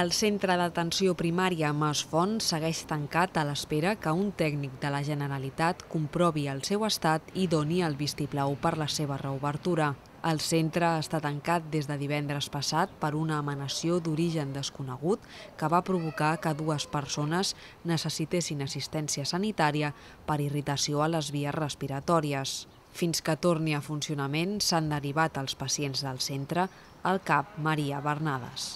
El centre d'atenció primària Font segueix tancat a l'espera que un tècnic de la Generalitat comprovi el seu estat i doni el vistiplau per la seva reobertura. El centre està tancat des de divendres passat per una amenació d'origen desconegut que va provocar que dues persones necessitessin assistència sanitària per irritació a les vies respiratòries. Fins que torni a funcionament s'han derivat els pacients del centre al cap Maria Bernades.